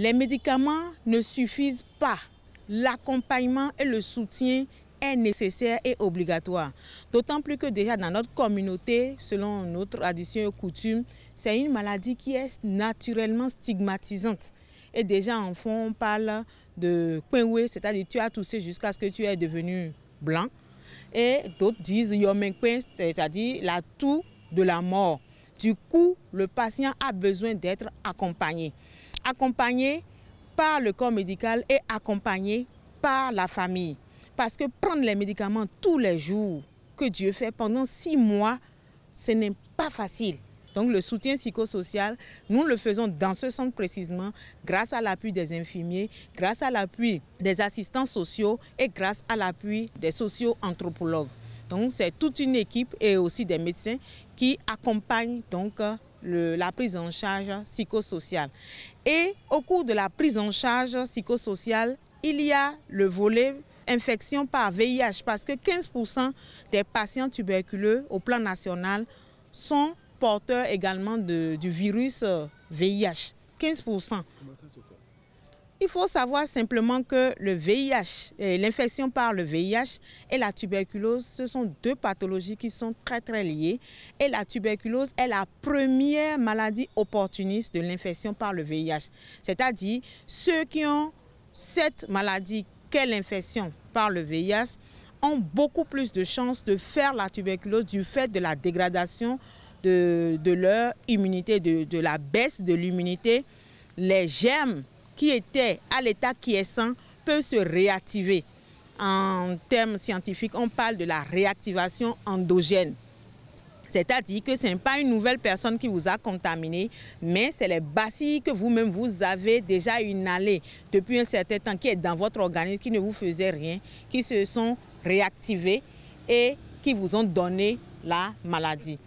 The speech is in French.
Les médicaments ne suffisent pas. L'accompagnement et le soutien est nécessaire et obligatoire. D'autant plus que déjà dans notre communauté, selon nos traditions et coutumes, c'est une maladie qui est naturellement stigmatisante. Et déjà en fond, on parle de kwenwe, c'est-à-dire tu as toussé jusqu'à ce que tu es devenu blanc. Et d'autres disent yomenkwen, c'est-à-dire la toux de la mort. Du coup, le patient a besoin d'être accompagné accompagné par le corps médical et accompagné par la famille. Parce que prendre les médicaments tous les jours que Dieu fait pendant six mois, ce n'est pas facile. Donc le soutien psychosocial, nous le faisons dans ce centre précisément grâce à l'appui des infirmiers, grâce à l'appui des assistants sociaux et grâce à l'appui des socio-anthropologues. Donc c'est toute une équipe et aussi des médecins qui accompagnent donc la prise en charge psychosociale. Et au cours de la prise en charge psychosociale, il y a le volet infection par VIH parce que 15% des patients tuberculeux au plan national sont porteurs également du virus VIH. Euh, 15%. Il faut savoir simplement que le VIH, euh, l'infection par le VIH et la tuberculose, ce sont deux pathologies qui sont très très liées. Et la tuberculose est la première maladie opportuniste de l'infection par le VIH. C'est-à-dire ceux qui ont cette maladie qu'est l'infection par le VIH ont beaucoup plus de chances de faire la tuberculose du fait de la dégradation de, leur immunité, de, de la baisse de l'immunité. Les germes qui était à l'état quiescent peut se réactiver. En termes scientifiques, on parle de la réactivation endogène. C'est-à-dire que ce n'est pas une nouvelle personne qui vous a contaminé, mais c'est les bacilles que vous-même vous avez déjà inhalées depuis un certain temps, qui est dans votre organisme, qui ne vous faisait rien, qui se sont réactivées et qui vous ont donné la maladie.